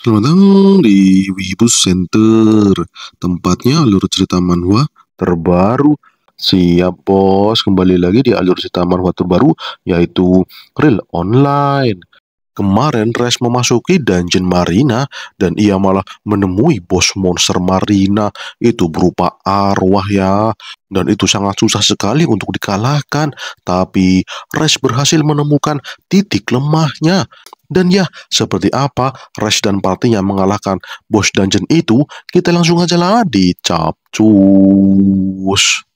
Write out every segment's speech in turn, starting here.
Selamat datang di Wibu Center, tempatnya alur cerita manhwa terbaru. Siap bos, kembali lagi di alur cerita manhwa terbaru, yaitu Real Online. Kemarin Res memasuki Dungeon Marina dan ia malah menemui bos monster Marina itu berupa arwah ya. Dan itu sangat susah sekali untuk dikalahkan, tapi Res berhasil menemukan titik lemahnya dan ya, seperti apa Rush dan partinya mengalahkan bos dungeon itu, kita langsung aja lah di Capcus.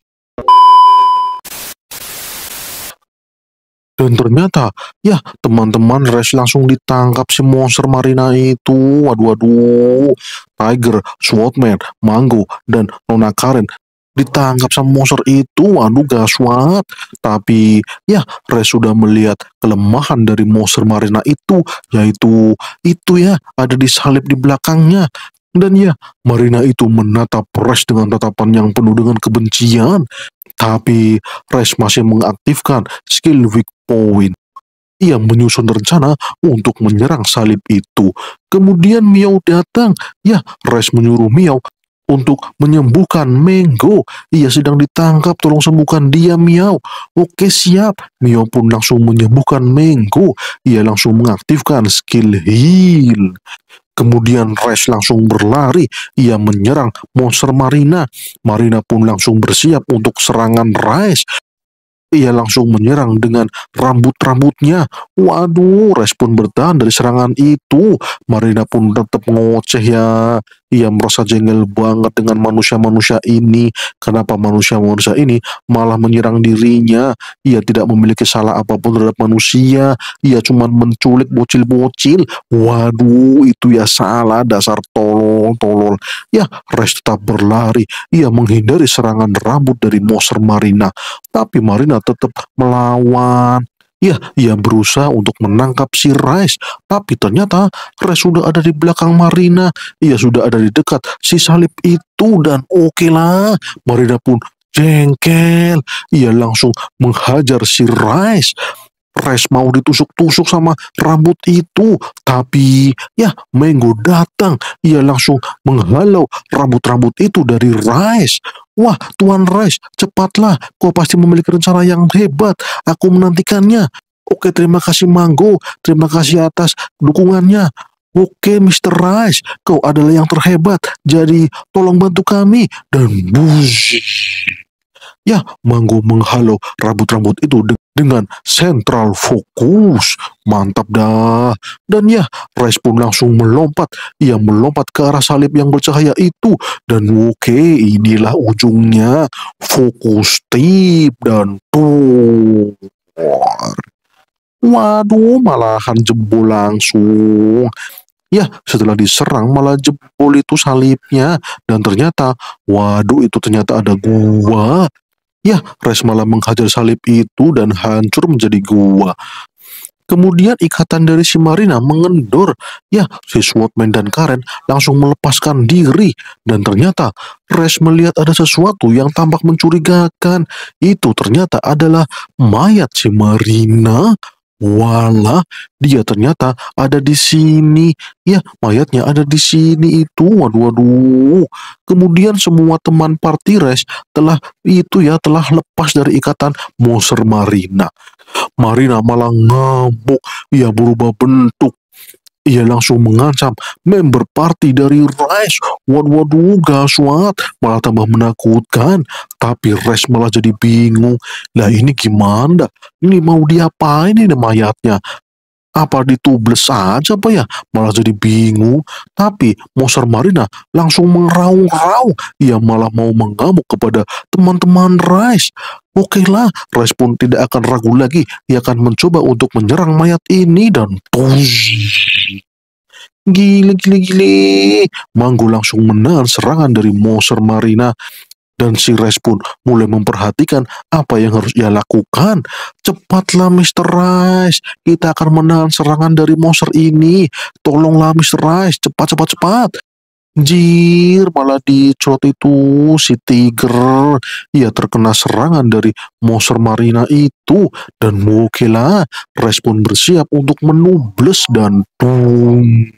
Dan ternyata, ya teman-teman Rush langsung ditangkap si monster Marina itu. Waduh, waduh. Tiger, Swordman, Mango, dan Nona Karen ditangkap sama monster itu waduh gaswat tapi ya Res sudah melihat kelemahan dari monster Marina itu yaitu itu ya ada di salib di belakangnya dan ya Marina itu menatap Res dengan tatapan yang penuh dengan kebencian tapi Res masih mengaktifkan skill weak point ia menyusun rencana untuk menyerang salib itu. Kemudian Miao datang. Ya, Res menyuruh Miao untuk menyembuhkan Mango. Ia sedang ditangkap, tolong sembuhkan dia Miau. Oke siap, Miau pun langsung menyembuhkan Mango. Ia langsung mengaktifkan skill heal. Kemudian Rex langsung berlari, ia menyerang monster Marina. Marina pun langsung bersiap untuk serangan Rex. Ia langsung menyerang dengan rambut-rambutnya. Waduh, respon bertahan dari serangan itu. Marina pun tetap ngoceh ya. Ia merasa jengkel banget dengan manusia-manusia ini. Kenapa manusia-manusia ini malah menyerang dirinya? Ia tidak memiliki salah apapun terhadap manusia. Ia cuma menculik bocil-bocil. Waduh, itu ya salah dasar tolong, tolong Ya, Rice tetap berlari. Ia menghindari serangan rambut dari Moser Marina. Tapi Marina tetap melawan. Ya, ia berusaha untuk menangkap si Rice, tapi ternyata Rice sudah ada di belakang Marina. Ia sudah ada di dekat si salib itu dan oke lah, Marina pun jengkel. Ia langsung menghajar si Rice. Res mau ditusuk-tusuk sama rambut itu. Tapi ya Mango datang. Ia langsung menghalau rambut-rambut itu dari Rice. Wah, Tuan Rice, cepatlah. Kau pasti memiliki rencana yang hebat. Aku menantikannya. Oke, terima kasih Mango. Terima kasih atas dukungannya. Oke, Mr. Rice, kau adalah yang terhebat. Jadi, tolong bantu kami. Dan buzzing. Ya, Manggo menghalau rambut-rambut itu de dengan sentral fokus. Mantap dah. Dan ya, Rice pun langsung melompat. Ia melompat ke arah salib yang bercahaya itu. Dan oke, inilah ujungnya. Fokus tip dan tuar. Waduh, malahan jebol langsung. Ya, setelah diserang malah jebol itu salibnya. Dan ternyata, waduh itu ternyata ada gua Ya, Res malah menghajar salib itu dan hancur menjadi gua. Kemudian ikatan dari si Marina mengendur. Ya, si Swordman dan Karen langsung melepaskan diri. Dan ternyata Res melihat ada sesuatu yang tampak mencurigakan. Itu ternyata adalah mayat si Marina. Walah, dia ternyata ada di sini. Ya, mayatnya ada di sini itu. Waduh, waduh. Kemudian semua teman party race telah itu ya telah lepas dari ikatan monster Marina. Marina malah ngamuk, ia ya, berubah bentuk ia langsung mengancam member party dari Rice. Waduh, waduh, gak suat. Malah tambah menakutkan. Tapi Rice malah jadi bingung. Nah ini gimana? Ini mau diapain ini mayatnya? apa ditubles aja apa ya malah jadi bingung tapi Moser Marina langsung meraung-raung ia malah mau mengamuk kepada teman-teman Rice Oke lah, Rice pun tidak akan ragu lagi. Ia akan mencoba untuk menyerang mayat ini dan tuh Gile, gile, gile. Manggu langsung menahan serangan dari Moser Marina. Dan si Res pun mulai memperhatikan apa yang harus ia lakukan. Cepatlah Mr. Rice, kita akan menahan serangan dari monster ini. Tolonglah Mr. Rice, cepat cepat cepat. Jir, malah di dicelot itu si Tiger. Ia terkena serangan dari monster marina itu. Dan mungkinlah Res pun bersiap untuk menubles dan boom.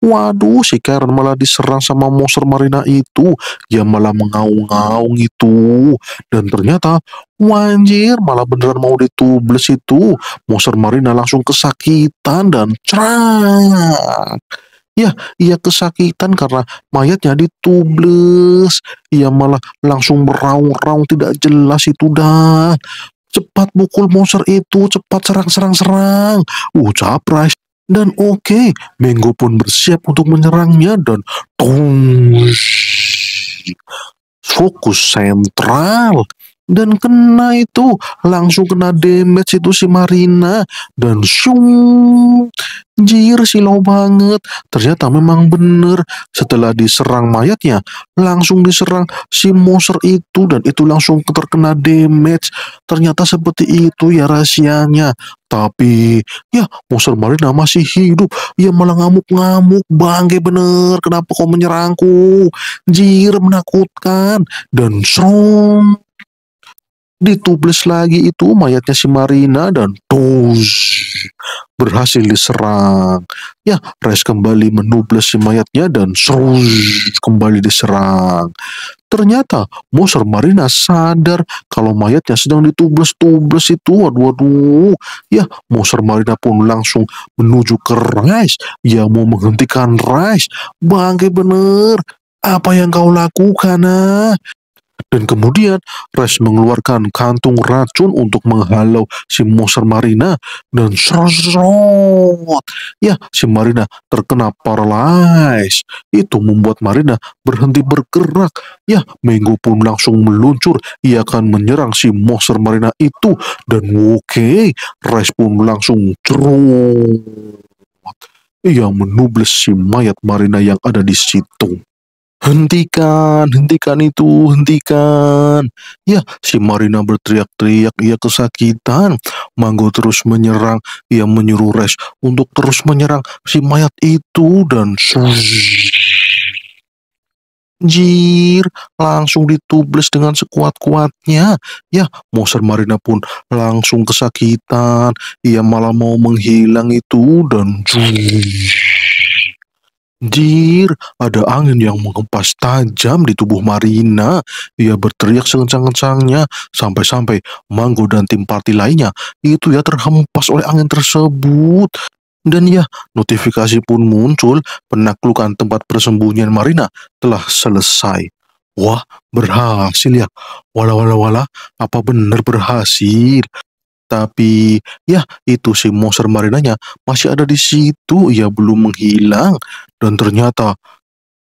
Waduh, si Karen malah diserang sama monster marina itu. Dia malah mengaung-ngaung itu. Dan ternyata, wanjir, malah beneran mau ditubles itu. Monster marina langsung kesakitan dan cerak. Ya, ia kesakitan karena mayatnya ditubles. Ia malah langsung meraung raung tidak jelas itu dah. Cepat pukul monster itu, cepat serang-serang-serang. Uh, capres. Dan oke, okay, Mango pun bersiap untuk menyerangnya dan tung fokus sentral dan kena itu langsung kena damage itu si Marina dan shum jir silau banget ternyata memang bener setelah diserang mayatnya langsung diserang si monster itu dan itu langsung terkena damage ternyata seperti itu ya rahasianya tapi ya monster Marina masih hidup ya malah ngamuk-ngamuk bangke bener kenapa kau menyerangku jir menakutkan dan shum ditubles lagi itu mayatnya si Marina dan tuz berhasil diserang. Ya, Rice kembali menubles si mayatnya dan serus kembali diserang. Ternyata Moser Marina sadar kalau mayatnya sedang ditubles-tubles itu. Waduh, waduh. Ya, Moser Marina pun langsung menuju ke Rice. Ya, mau menghentikan Rice. Bangke bener. Apa yang kau lakukan, ah? Dan kemudian Rex mengeluarkan kantung racun untuk menghalau si monster Marina dan serot. Ya, si Marina terkena paralyzed. Itu membuat Marina berhenti bergerak. Ya, Minggu pun langsung meluncur. Ia akan menyerang si monster Marina itu. Dan oke, okay, pun langsung cerot. Ia menubles si mayat Marina yang ada di situ. Hentikan, hentikan itu, hentikan. Ya, si Marina berteriak-teriak, ia kesakitan. Manggo terus menyerang, ia menyuruh Res untuk terus menyerang si mayat itu dan Jir, langsung ditubles dengan sekuat-kuatnya. Ya, Monster Marina pun langsung kesakitan. Ia malah mau menghilang itu dan Jir. Anjir, ada angin yang mengempas tajam di tubuh Marina. Ia berteriak sekencang-kencangnya sampai-sampai Manggo dan tim party lainnya itu ya terhempas oleh angin tersebut. Dan ya, notifikasi pun muncul penaklukan tempat persembunyian Marina telah selesai. Wah, berhasil ya. Wala wala wala, apa benar berhasil? Tapi ya itu si monster marinanya masih ada di situ, ia belum menghilang. Dan ternyata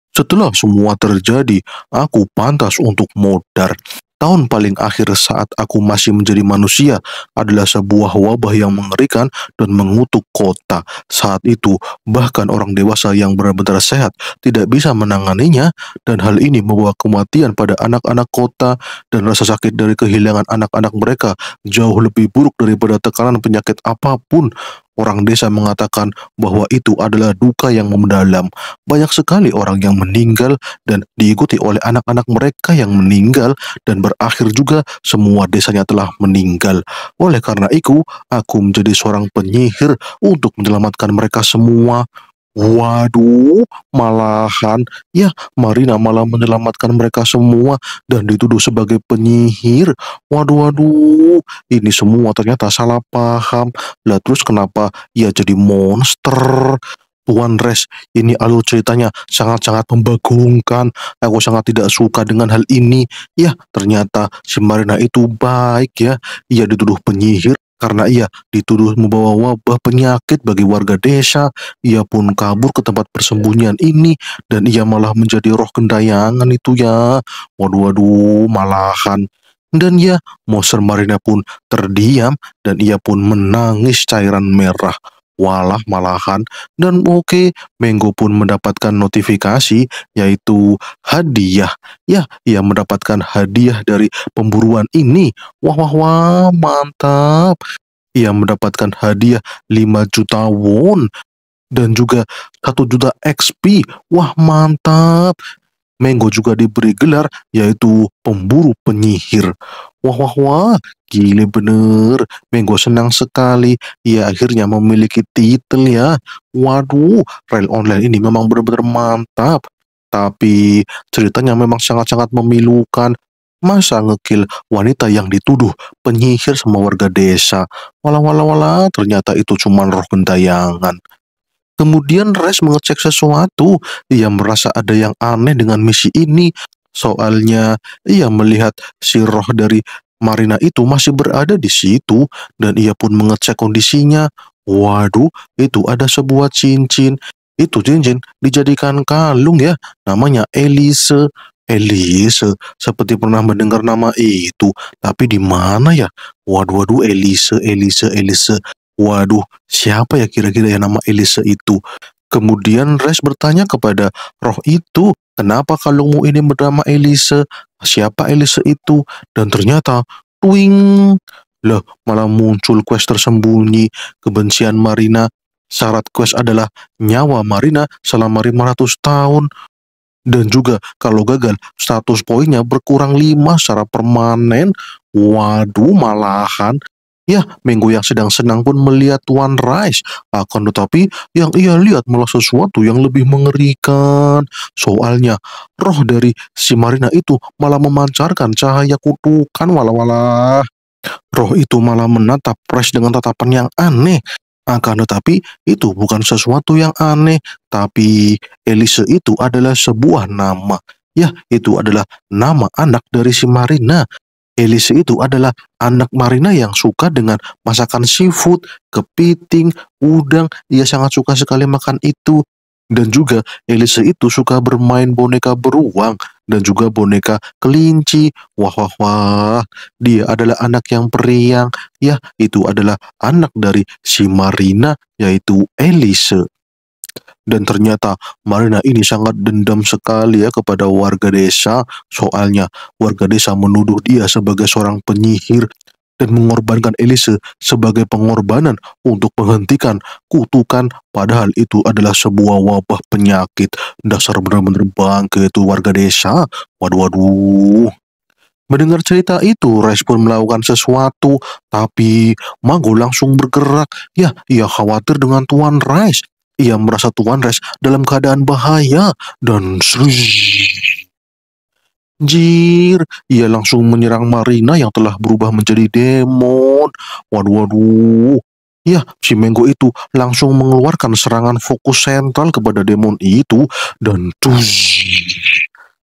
setelah semua terjadi, aku pantas untuk modar tahun paling akhir saat aku masih menjadi manusia adalah sebuah wabah yang mengerikan dan mengutuk kota. Saat itu, bahkan orang dewasa yang benar-benar sehat tidak bisa menanganinya dan hal ini membawa kematian pada anak-anak kota dan rasa sakit dari kehilangan anak-anak mereka jauh lebih buruk daripada tekanan penyakit apapun. Orang desa mengatakan bahwa itu adalah duka yang mendalam. Banyak sekali orang yang meninggal dan diikuti oleh anak-anak mereka yang meninggal dan berakhir juga semua desanya telah meninggal. Oleh karena itu, aku menjadi seorang penyihir untuk menyelamatkan mereka semua. Waduh, malahan ya Marina malah menyelamatkan mereka semua dan dituduh sebagai penyihir. Waduh, waduh, ini semua ternyata salah paham. Lah terus kenapa ya jadi monster? Tuan Res, ini alur ceritanya sangat-sangat membagungkan. Aku sangat tidak suka dengan hal ini. Ya, ternyata si Marina itu baik ya. Ia dituduh penyihir, karena ia dituduh membawa wabah penyakit bagi warga desa. Ia pun kabur ke tempat persembunyian ini dan ia malah menjadi roh kendayangan itu ya. Waduh waduh malahan. Dan ya, Monster Marina pun terdiam dan ia pun menangis cairan merah walah malahan, dan oke, okay, Menggo pun mendapatkan notifikasi yaitu hadiah. Ya, ia mendapatkan hadiah dari pemburuan ini. Wah, wah, wah, mantap. Ia mendapatkan hadiah 5 juta won dan juga 1 juta XP. Wah, mantap. Menggo juga diberi gelar yaitu pemburu penyihir. Wah wah wah, gila bener, Menggo senang sekali. Ia akhirnya memiliki titel ya. Waduh, rel online ini memang benar-benar mantap. Tapi ceritanya memang sangat-sangat memilukan. Masa ngekill wanita yang dituduh penyihir sama warga desa? walau wala ternyata itu cuma roh gentayangan. Kemudian Res mengecek sesuatu. Ia merasa ada yang aneh dengan misi ini. Soalnya ia melihat si roh dari Marina itu masih berada di situ dan ia pun mengecek kondisinya. Waduh, itu ada sebuah cincin. Itu cincin dijadikan kalung ya, namanya Elise. Elise, seperti pernah mendengar nama itu, tapi di mana ya? Waduh, waduh, Elise, Elise, Elise. Waduh, siapa ya kira-kira ya nama Elise itu? Kemudian Res bertanya kepada roh itu, kenapa kalungmu ini bernama Elise? siapa Elise itu dan ternyata twing loh malah muncul quest tersembunyi kebencian Marina syarat quest adalah nyawa Marina selama 500 tahun dan juga kalau gagal status poinnya berkurang 5 secara permanen waduh malahan Ya, minggu yang sedang senang pun melihat Tuan Rice. Akan tetapi, yang ia lihat malah sesuatu yang lebih mengerikan. Soalnya, roh dari si Marina itu malah memancarkan cahaya kutukan wala-wala. Roh itu malah menatap Rice dengan tatapan yang aneh. Akan tetapi, itu bukan sesuatu yang aneh, tapi Elise itu adalah sebuah nama. Ya, itu adalah nama anak dari si Marina Elise itu adalah anak Marina yang suka dengan masakan seafood, kepiting, udang. Ia sangat suka sekali makan itu. Dan juga Elise itu suka bermain boneka beruang dan juga boneka kelinci. Wah, wah, wah. Dia adalah anak yang periang. Ya, itu adalah anak dari si Marina, yaitu Elise. Dan ternyata Marina ini sangat dendam sekali ya kepada warga desa. Soalnya warga desa menuduh dia sebagai seorang penyihir dan mengorbankan Elise sebagai pengorbanan untuk menghentikan kutukan padahal itu adalah sebuah wabah penyakit. Dasar benar-benar bangke itu warga desa. Waduh waduh. Mendengar cerita itu, Rice pun melakukan sesuatu, tapi Mago langsung bergerak. Ya, ia khawatir dengan Tuan Rice. Ia merasa Tuan Res dalam keadaan bahaya dan Jir, ia langsung menyerang Marina yang telah berubah menjadi demon. Waduh, waduh. Ya, si mengo itu langsung mengeluarkan serangan fokus sentral kepada demon itu dan tuz.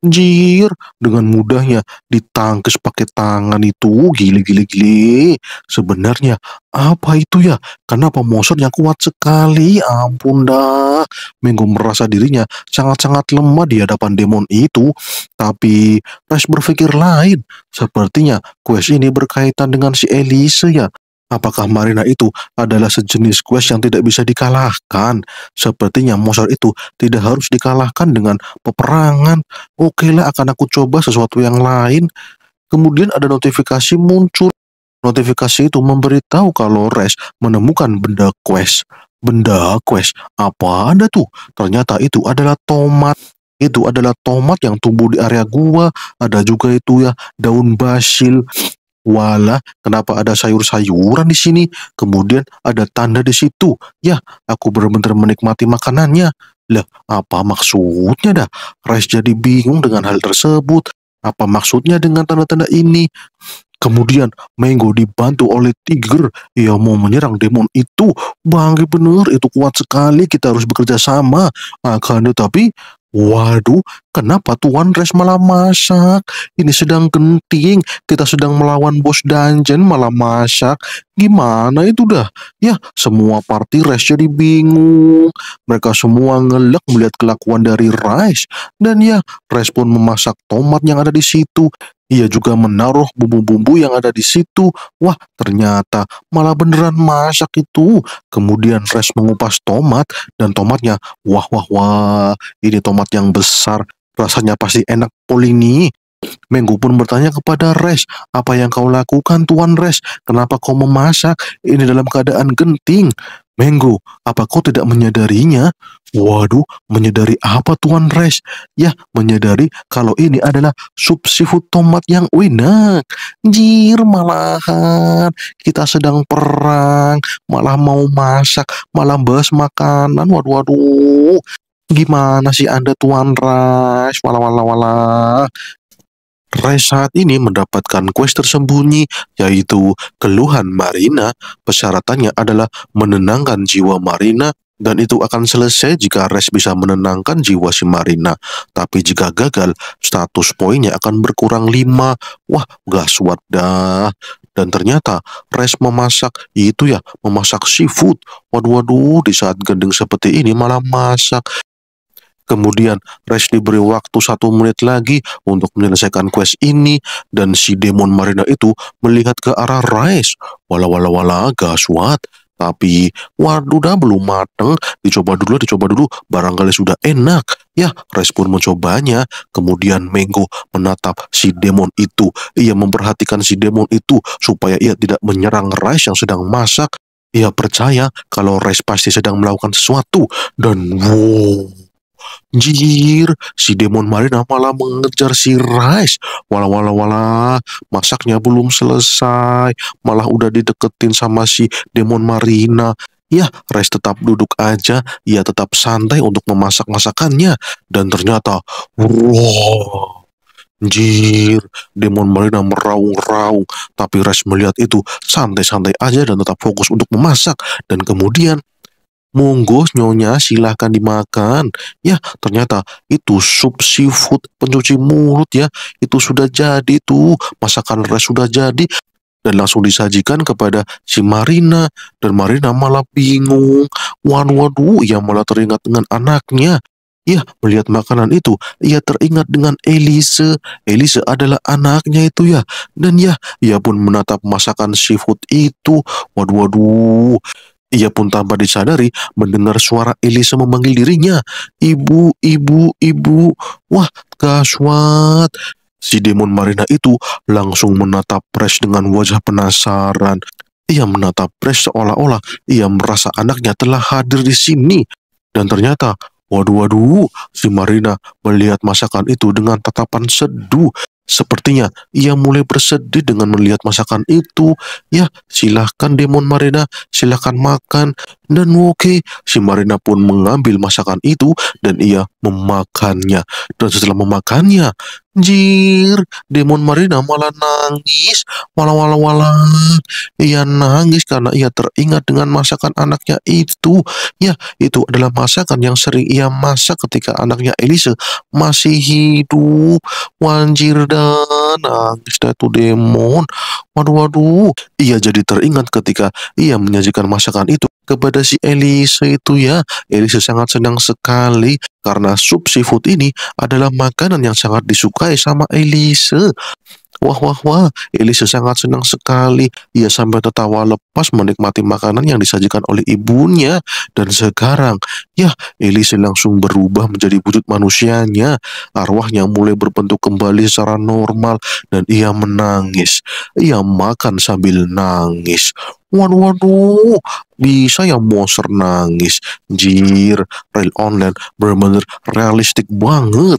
Anjir, dengan mudahnya ditangkis pakai tangan itu. Gile, gile, gile. Sebenarnya apa itu ya? Kenapa monster yang kuat sekali? Ampun dah. Minggu merasa dirinya sangat-sangat lemah di hadapan demon itu. Tapi Res berpikir lain. Sepertinya quest ini berkaitan dengan si Elise ya. Apakah Marina itu adalah sejenis quest yang tidak bisa dikalahkan? Sepertinya monster itu tidak harus dikalahkan dengan peperangan. Oke lah, akan aku coba sesuatu yang lain. Kemudian ada notifikasi muncul. Notifikasi itu memberitahu kalau Res menemukan benda quest. Benda quest, apa ada tuh? Ternyata itu adalah tomat itu adalah tomat yang tumbuh di area gua ada juga itu ya daun basil Wala, kenapa ada sayur-sayuran di sini? Kemudian ada tanda di situ. Ya, aku benar-benar menikmati makanannya. Lah, apa maksudnya dah? Res jadi bingung dengan hal tersebut. Apa maksudnya dengan tanda-tanda ini? Kemudian Mango dibantu oleh Tiger ia mau menyerang demon itu. bangkit benar itu kuat sekali. Kita harus bekerja sama. Akan tetapi Waduh, kenapa Tuan Res malah masak? Ini sedang genting, kita sedang melawan bos dungeon malah masak. Gimana itu dah? Ya, semua party Res jadi bingung. Mereka semua ngelek melihat kelakuan dari Rice, Dan ya, Res pun memasak tomat yang ada di situ. Ia juga menaruh bumbu-bumbu yang ada di situ. Wah, ternyata malah beneran masak itu. Kemudian Res mengupas tomat dan tomatnya, wah wah wah, ini tomat yang besar. Rasanya pasti enak polini. Menggu pun bertanya kepada Res, apa yang kau lakukan Tuan Res? Kenapa kau memasak? Ini dalam keadaan genting. Menggo, apa kau tidak menyadarinya? Waduh, menyadari apa Tuan Res? Ya, menyadari kalau ini adalah sup seafood tomat yang enak. Jir malahan, kita sedang perang, malah mau masak, malah bahas makanan. Waduh, waduh. Gimana sih Anda Tuan Rush? Wala wala wala. Ray saat ini mendapatkan quest tersembunyi, yaitu keluhan Marina. Persyaratannya adalah menenangkan jiwa Marina dan itu akan selesai jika Res bisa menenangkan jiwa si Marina. Tapi jika gagal, status poinnya akan berkurang 5. Wah, gak suat dah. Dan ternyata Res memasak, itu ya, memasak seafood. Waduh, waduh, di saat gendeng seperti ini malah masak. Kemudian Rash diberi waktu satu menit lagi untuk menyelesaikan quest ini dan si demon Marina itu melihat ke arah Rex. walau wala wala gaswat. Tapi waduh dah belum mateng, dicoba dulu, dicoba dulu, barangkali sudah enak. Ya, Rex pun mencobanya. Kemudian Mango menatap si demon itu. Ia memperhatikan si demon itu supaya ia tidak menyerang Rex yang sedang masak. Ia percaya kalau Rex pasti sedang melakukan sesuatu. Dan wow, Jir, si Demon Marina malah mengejar si Rice. Walah, walah, walah, masaknya belum selesai. Malah udah dideketin sama si Demon Marina. Ya, Rice tetap duduk aja, ia tetap santai untuk memasak masakannya. Dan ternyata, wow, Jir, Demon Marina meraung-raung, tapi Rice melihat itu santai-santai aja dan tetap fokus untuk memasak. Dan kemudian Monggo nyonya silahkan dimakan. Ya, ternyata itu sup seafood pencuci mulut ya. Itu sudah jadi tuh, masakan res sudah jadi dan langsung disajikan kepada si Marina dan Marina malah bingung. Wan waduh, ia malah teringat dengan anaknya. Ya, melihat makanan itu, ia teringat dengan Elise. Elise adalah anaknya itu ya. Dan ya, ia pun menatap masakan seafood itu. Waduh, waduh. Ia pun tanpa disadari mendengar suara Elisa memanggil dirinya. Ibu, ibu, ibu. Wah, kaswat. Si demon Marina itu langsung menatap Pres dengan wajah penasaran. Ia menatap Pres seolah-olah ia merasa anaknya telah hadir di sini. Dan ternyata, waduh-waduh, si Marina melihat masakan itu dengan tatapan seduh. Sepertinya ia mulai bersedih dengan melihat masakan itu. Ya, silahkan Demon Marina, silahkan makan. Dan Woke, si Marina pun mengambil masakan itu dan ia memakannya. Dan setelah memakannya, jir, demon Marina malah nangis, malah malah malah. Ia nangis karena ia teringat dengan masakan anaknya itu. Ya, itu adalah masakan yang sering ia masak ketika anaknya Elise masih hidup. Wanjir dan nangis itu demon. Waduh, waduh. Ia jadi teringat ketika ia menyajikan masakan itu kepada si Elise itu ya. Elise sangat senang sekali karena sup seafood ini adalah makanan yang sangat disukai sama Elise. Wah, wah, wah, Elise sangat senang sekali. Ia sampai tertawa lepas menikmati makanan yang disajikan oleh ibunya. Dan sekarang, ya, Elise langsung berubah menjadi wujud manusianya. Arwahnya mulai berbentuk kembali secara normal dan ia menangis. Ia makan sambil nangis. Waduh, waduh, bisa ya monster nangis. Jir, real online, benar realistik banget.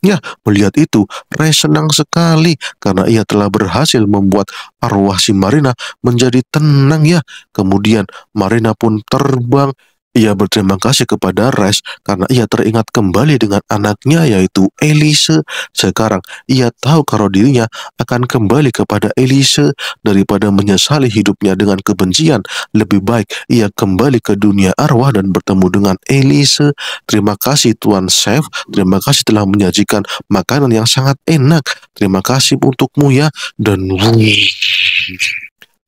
Ya, melihat itu, Ray senang sekali karena ia telah berhasil membuat arwah si Marina menjadi tenang ya. Kemudian Marina pun terbang ia berterima kasih kepada Res karena ia teringat kembali dengan anaknya yaitu Elise. Sekarang ia tahu kalau dirinya akan kembali kepada Elise daripada menyesali hidupnya dengan kebencian. Lebih baik ia kembali ke dunia arwah dan bertemu dengan Elise. Terima kasih Tuan Chef, terima kasih telah menyajikan makanan yang sangat enak. Terima kasih untukmu ya dan wuih.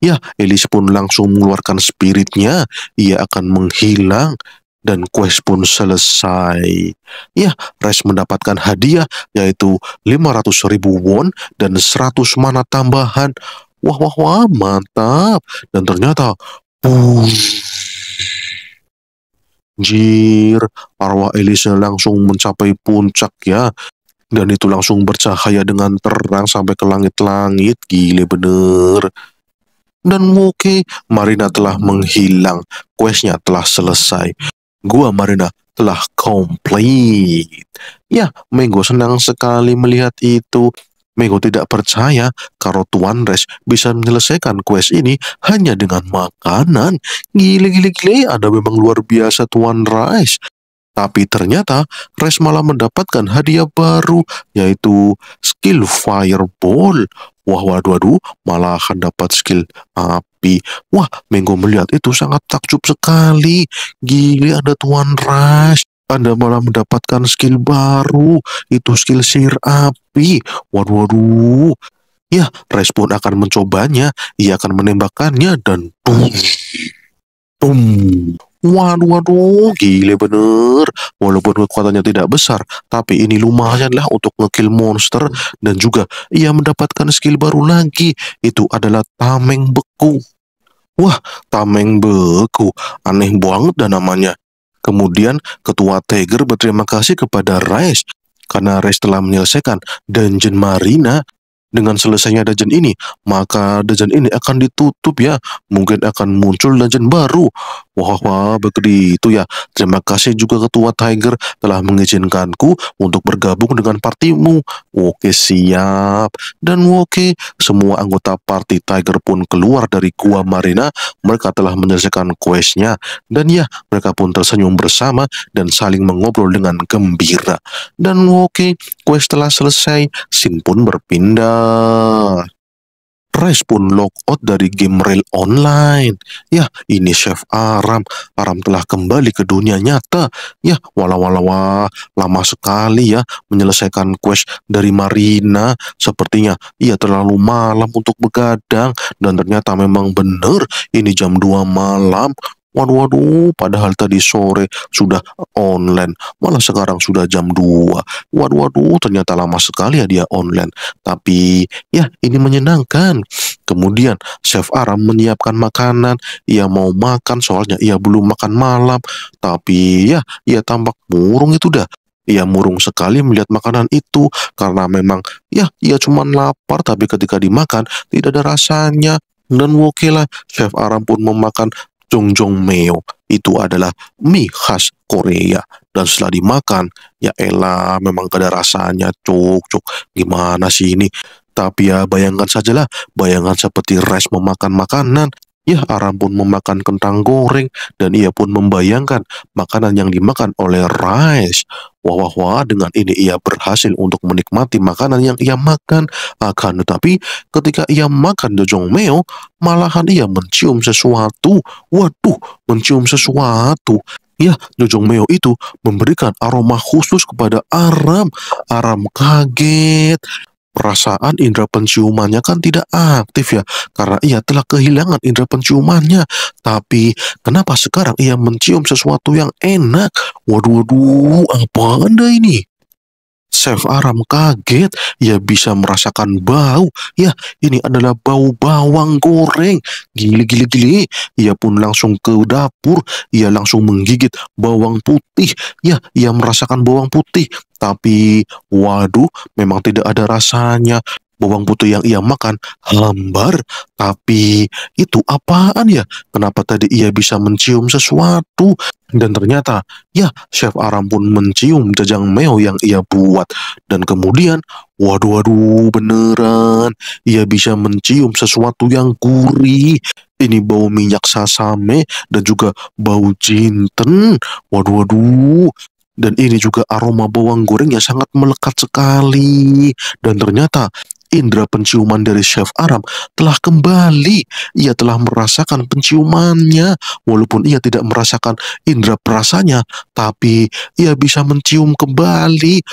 Ya, Elis pun langsung mengeluarkan spiritnya. Ia akan menghilang dan quest pun selesai. Ya, Res mendapatkan hadiah yaitu 500 ribu won dan 100 mana tambahan. Wah, wah, wah, mantap. Dan ternyata, boom. Jir, arwah Elise langsung mencapai puncak ya. Dan itu langsung bercahaya dengan terang sampai ke langit-langit. Gile bener. Dan okay, Marina telah menghilang. Questnya telah selesai. Gua Marina telah complete. Ya, Mego senang sekali melihat itu. Mego tidak percaya kalau Tuan Res bisa menyelesaikan quest ini hanya dengan makanan. Gile-gile-gile, ada memang luar biasa Tuan Res. Tapi ternyata Res malah mendapatkan hadiah baru yaitu skill Fireball. Wah, waduh, waduh, malahan dapat skill api. Wah, minggu melihat itu sangat takjub sekali. Gili ada Tuan Rush. Anda malah mendapatkan skill baru, itu skill sihir api. Waduh, waduh. Ya, pun akan mencobanya, ia akan menembakkannya dan tum. Tum. Waduh, waduh, gile bener. Walaupun kekuatannya tidak besar, tapi ini lumayan lah untuk ngekill monster dan juga ia mendapatkan skill baru lagi. Itu adalah tameng beku. Wah, tameng beku. Aneh banget dan namanya. Kemudian ketua Tiger berterima kasih kepada Rice karena Rice telah menyelesaikan Dungeon Marina dengan selesainya dungeon ini, maka dungeon ini akan ditutup ya. Mungkin akan muncul dungeon baru. Wah, wah, begitu ya. Terima kasih juga Ketua Tiger telah mengizinkanku untuk bergabung dengan partimu. Oke, siap. Dan oke, semua anggota party Tiger pun keluar dari Gua Marina. Mereka telah menyelesaikan questnya. Dan ya, mereka pun tersenyum bersama dan saling mengobrol dengan gembira. Dan oke, quest telah selesai. Sin pun berpindah Rice eh, Price pun logout dari game real online. Ya, ini Chef Aram. Aram telah kembali ke dunia nyata. Ya, walau-walau ah, Lama sekali ya menyelesaikan quest dari Marina. Sepertinya ia terlalu malam untuk begadang. Dan ternyata memang benar ini jam 2 malam. Waduh, waduh, padahal tadi sore sudah online, malah sekarang sudah jam 2. Waduh, waduh, ternyata lama sekali ya dia online. Tapi ya ini menyenangkan. Kemudian Chef Aram menyiapkan makanan, ia mau makan soalnya ia belum makan malam. Tapi ya, ia tampak murung itu dah. Ia murung sekali melihat makanan itu karena memang ya ia cuma lapar tapi ketika dimakan tidak ada rasanya. Dan oke Chef Aram pun memakan jongjong meo itu adalah mie khas Korea dan setelah dimakan ya elah memang ada rasanya cuk cuk gimana sih ini tapi ya bayangkan sajalah, bayangan seperti Rice memakan makanan Ya Aram pun memakan kentang goreng dan ia pun membayangkan makanan yang dimakan oleh Rice. Wah wah wah dengan ini ia berhasil untuk menikmati makanan yang ia makan. Akan ah, tetapi ketika ia makan dojong meo malahan ia mencium sesuatu. Waduh mencium sesuatu. Ya, Jojong Meo itu memberikan aroma khusus kepada Aram. Aram kaget perasaan indera penciumannya kan tidak aktif ya karena ia telah kehilangan indera penciumannya tapi kenapa sekarang ia mencium sesuatu yang enak waduh waduh apa anda ini Chef Aram kaget, ia bisa merasakan bau. Ya, ini adalah bau bawang goreng. Gili, gili, gili. Ia pun langsung ke dapur. Ia langsung menggigit bawang putih. Ya, ia merasakan bawang putih. Tapi, waduh, memang tidak ada rasanya bawang putih yang ia makan hambar. Tapi itu apaan ya? Kenapa tadi ia bisa mencium sesuatu? Dan ternyata, ya, Chef Aram pun mencium jajang meo yang ia buat. Dan kemudian, waduh, waduh, beneran, ia bisa mencium sesuatu yang gurih. Ini bau minyak sasame dan juga bau jinten. Waduh, waduh, dan ini juga aroma bawang goreng yang sangat melekat sekali. Dan ternyata Indra penciuman dari Chef Aram telah kembali. Ia telah merasakan penciumannya. Walaupun ia tidak merasakan indra perasanya, tapi ia bisa mencium kembali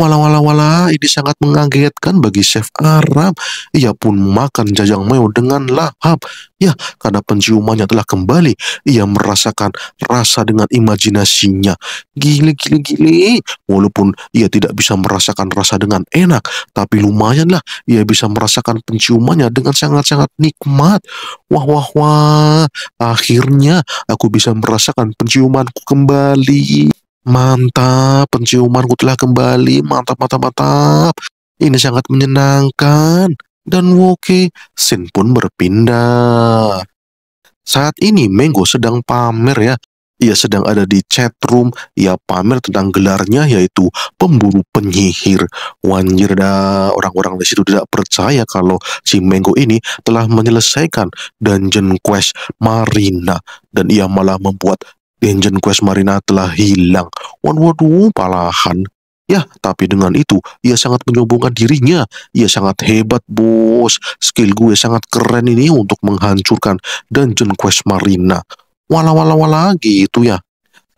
Wala wala wala, ini sangat mengagetkan bagi chef Arab. Ia pun makan mayo dengan lahap. Ya, karena penciumannya telah kembali, ia merasakan rasa dengan imajinasinya. Gile, gile, gile. Walaupun ia tidak bisa merasakan rasa dengan enak, tapi lumayanlah ia bisa merasakan penciumannya dengan sangat-sangat nikmat. Wah, wah, wah. Akhirnya aku bisa merasakan penciumanku kembali. Mantap, penciumanku telah kembali. Mantap, mantap, mantap. Ini sangat menyenangkan. Dan Woke Sin pun berpindah. Saat ini mengo sedang pamer ya. Ia sedang ada di chat room. Ia pamer tentang gelarnya yaitu pemburu penyihir. Wanjir dah orang-orang di situ tidak percaya kalau si mengo ini telah menyelesaikan dungeon quest Marina dan ia malah membuat Dungeon Quest Marina telah hilang. Waduh, palahan. Ya, tapi dengan itu, ia sangat menyombongkan dirinya. Ia sangat hebat, bos. Skill gue sangat keren ini untuk menghancurkan Dungeon Quest Marina. wala wala lagi itu ya.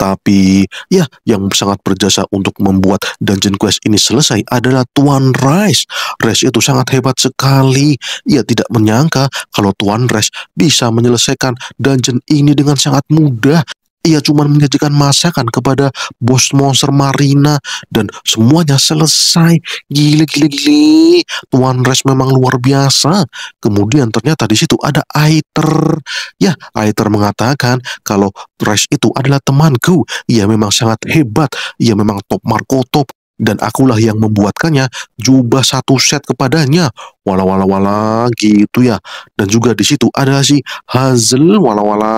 Tapi, ya, yang sangat berjasa untuk membuat Dungeon Quest ini selesai adalah Tuan Rice. Rice itu sangat hebat sekali. Ia tidak menyangka kalau Tuan Rice bisa menyelesaikan dungeon ini dengan sangat mudah. Ia cuma menyajikan masakan kepada bos monster Marina dan semuanya selesai. gili gili gili. Tuan Res memang luar biasa. Kemudian ternyata di situ ada Aiter. Ya, Aiter mengatakan kalau Res itu adalah temanku. Ia memang sangat hebat. Ia memang top markotop dan akulah yang membuatkannya jubah satu set kepadanya wala wala wala gitu ya dan juga di situ ada si Hazel wala wala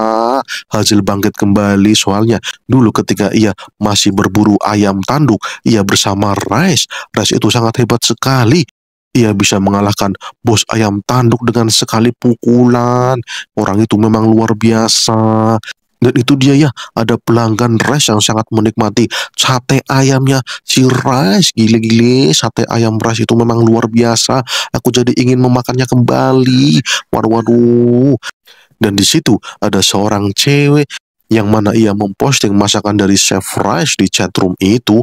Hazel bangkit kembali soalnya dulu ketika ia masih berburu ayam tanduk ia bersama Rice Rice itu sangat hebat sekali ia bisa mengalahkan bos ayam tanduk dengan sekali pukulan. Orang itu memang luar biasa. Dan itu dia ya, ada pelanggan Rice yang sangat menikmati sate ayamnya si Rice. Gile-gile, sate ayam Rice itu memang luar biasa. Aku jadi ingin memakannya kembali. Waduh-waduh. Dan di situ ada seorang cewek yang mana ia memposting masakan dari Chef Rice di chat room itu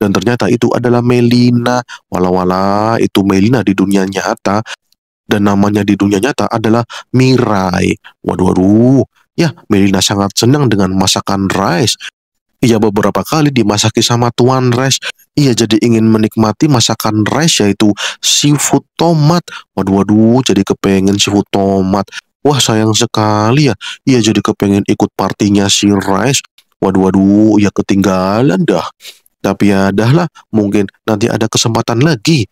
dan ternyata itu adalah Melina. Wala-wala itu Melina di dunia nyata dan namanya di dunia nyata adalah Mirai. Waduh, waduh. Ya, Melina sangat senang dengan masakan Rice. Ia beberapa kali dimasaki sama Tuan Rice. Ia jadi ingin menikmati masakan Rice yaitu seafood tomat. Waduh, waduh, jadi kepengen seafood tomat. Wah, sayang sekali ya. Ia jadi kepengen ikut partinya si Rice. Waduh, waduh, ia ketinggalan dah. Tapi ya dahlah, mungkin nanti ada kesempatan lagi.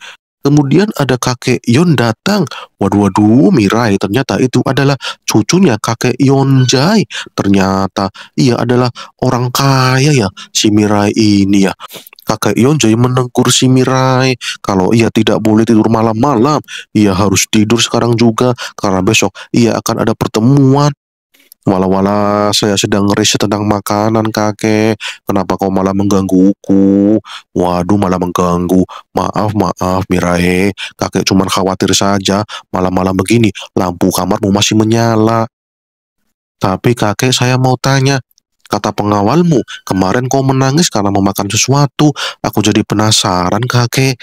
Kemudian ada kakek Yon datang. Waduh, waduh, Mirai, ternyata itu adalah cucunya kakek Jai. Ternyata ia adalah orang kaya ya, si Mirai ini ya. Kakek Jai menengkur si Mirai kalau ia tidak boleh tidur malam-malam. Ia harus tidur sekarang juga karena besok ia akan ada pertemuan Wala-wala saya sedang riset tentang makanan kakek, kenapa kau malah menggangguku? Waduh malah mengganggu, maaf maaf Mirae, kakek cuma khawatir saja, malam-malam begini lampu kamarmu masih menyala. Tapi kakek saya mau tanya, kata pengawalmu, kemarin kau menangis karena memakan sesuatu, aku jadi penasaran kakek.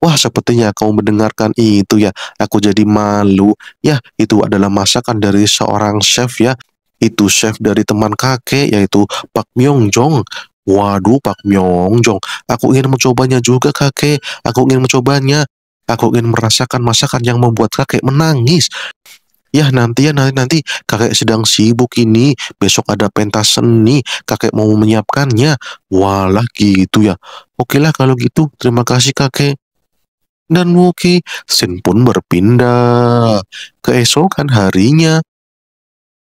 Wah, sepertinya kau mendengarkan itu ya. Aku jadi malu. Ya, itu adalah masakan dari seorang chef ya itu chef dari teman kakek yaitu Pak Myong Jong. Waduh Pak Myong Jong, aku ingin mencobanya juga kakek, aku ingin mencobanya. Aku ingin merasakan masakan yang membuat kakek menangis. Ya nanti ya nanti nanti kakek sedang sibuk ini besok ada pentas seni kakek mau menyiapkannya walah gitu ya oke lah kalau gitu terima kasih kakek dan Woki Sin pun berpindah keesokan harinya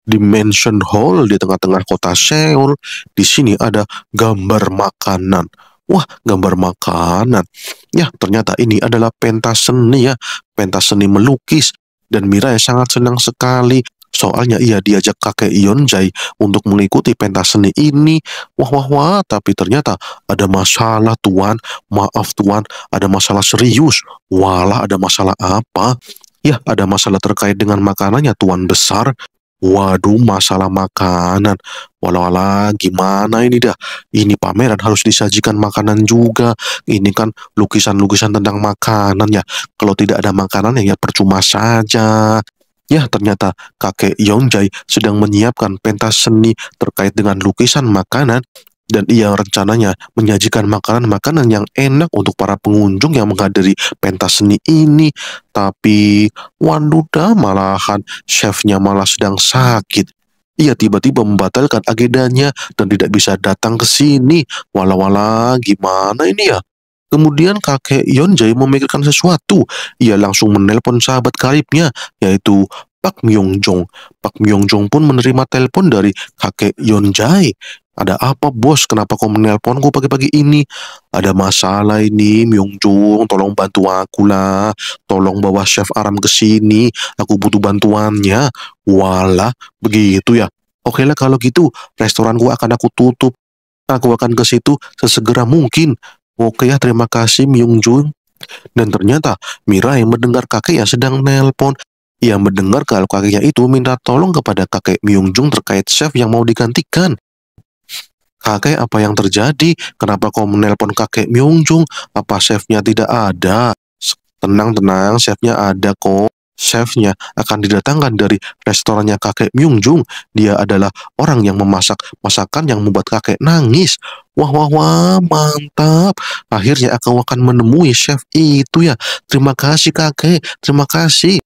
di mansion hall di tengah-tengah kota Seoul. Di sini ada gambar makanan. Wah, gambar makanan. Ya, ternyata ini adalah pentas seni ya, pentas seni melukis. Dan Mira yang sangat senang sekali Soalnya ia diajak kakek Yonjai untuk mengikuti pentas seni ini. Wah wah wah, tapi ternyata ada masalah tuan. Maaf tuan, ada masalah serius. Walah ada masalah apa? Ya, ada masalah terkait dengan makanannya tuan besar. Waduh, masalah makanan. walau gimana ini dah? Ini pameran harus disajikan makanan juga. Ini kan lukisan-lukisan tentang makanan ya. Kalau tidak ada makanan ya percuma saja. Ya, ternyata kakek Yongjai sedang menyiapkan pentas seni terkait dengan lukisan makanan dan ia rencananya menyajikan makanan-makanan yang enak untuk para pengunjung yang menghadiri pentas seni ini. Tapi Wanduda malahan chefnya malah sedang sakit. Ia tiba-tiba membatalkan agendanya dan tidak bisa datang ke sini. Wala-wala gimana ini ya? Kemudian kakek Yonjai memikirkan sesuatu. Ia langsung menelpon sahabat karibnya, yaitu Pak Myongjong. Pak Myongjong pun menerima telepon dari kakek Yonjai. Ada apa bos? Kenapa kau menelponku pagi-pagi ini? Ada masalah ini, Myung Jung. Tolong bantu aku lah. Tolong bawa Chef Aram ke sini. Aku butuh bantuannya. Walah, begitu ya. Oke lah kalau gitu, restoranku akan aku tutup. Aku akan ke situ sesegera mungkin. Oke ya, terima kasih Myung Jung. Dan ternyata Mira yang mendengar yang sedang nelpon. Ia mendengar kalau kakeknya itu minta tolong kepada kakek Myung Jung terkait chef yang mau digantikan kakek apa yang terjadi? Kenapa kau menelpon kakek Myungjung? Apa chefnya tidak ada? Tenang-tenang, chefnya ada kok. Chefnya akan didatangkan dari restorannya kakek Myungjung. Dia adalah orang yang memasak masakan yang membuat kakek nangis. Wah, wah, wah, mantap. Akhirnya aku akan menemui chef itu ya. Terima kasih kakek, terima kasih.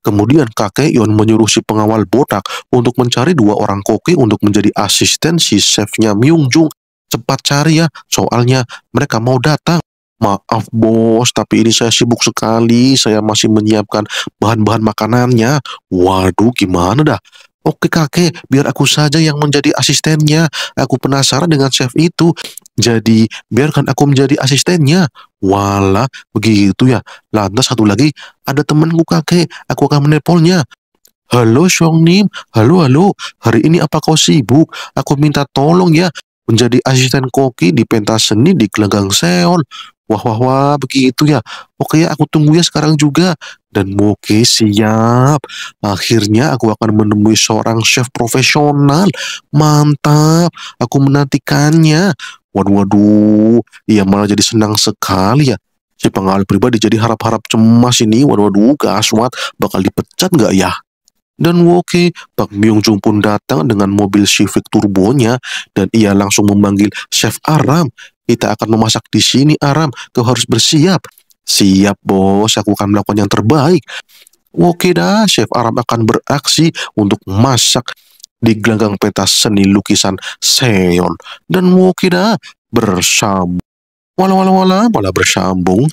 Kemudian kakek Yon menyuruh si pengawal botak untuk mencari dua orang koki untuk menjadi asisten si chefnya Myung Jung. Cepat cari ya, soalnya mereka mau datang. Maaf bos, tapi ini saya sibuk sekali. Saya masih menyiapkan bahan-bahan makanannya. Waduh, gimana dah? Oke kakek, biar aku saja yang menjadi asistennya. Aku penasaran dengan chef itu. Jadi, biarkan aku menjadi asistennya. Walah, begitu ya. Lantas satu lagi, ada temanku kakek, aku akan menelponnya. Halo Xiongnim, halo halo, hari ini apa kau sibuk? Aku minta tolong ya, menjadi asisten koki di pentas seni di gelanggang Seon. Wah wah wah begitu ya. Oke aku tunggu ya sekarang juga. Dan oke siap. Akhirnya aku akan menemui seorang chef profesional. Mantap. Aku menantikannya. Waduh waduh. Ia malah jadi senang sekali ya. Si pengawal pribadi jadi harap-harap cemas ini. Waduh waduh gaswat. Bakal dipecat nggak ya? dan Woke, Pak Myung Jung pun datang dengan mobil Civic turbonya dan ia langsung memanggil Chef Aram kita akan memasak di sini, Aram. Kau harus bersiap. Siap, bos. Aku akan melakukan yang terbaik. Oke dah, Chef Aram akan beraksi untuk masak di gelanggang peta seni lukisan Seon. Dan oke dah, bersambung. Wala wala wala, wala bersambung.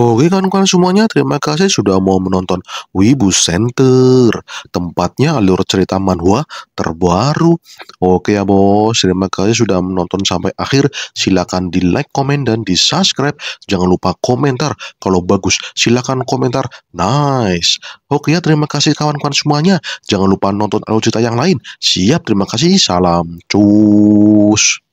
Oke kawan-kawan semuanya, terima kasih sudah mau menonton Wibu Center. Tempatnya alur cerita manhua terbaru. Oke ya bos, terima kasih sudah menonton sampai akhir. Silakan di like, komen, dan di subscribe. Jangan lupa komentar. Kalau bagus, silakan komentar. Nice. Oke ya, terima kasih kawan-kawan semuanya. Jangan lupa nonton alur cerita yang lain. Siap, terima kasih. Salam cus.